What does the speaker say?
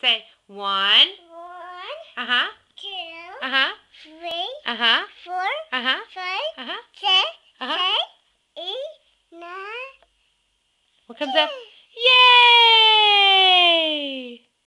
Say one. One. Uh huh. Two. Uh huh. Three. Uh huh. Four. Uh huh. Five. Uh huh. Six. Uh huh. Seven, eight. Nine. What comes ten. up? Yeah.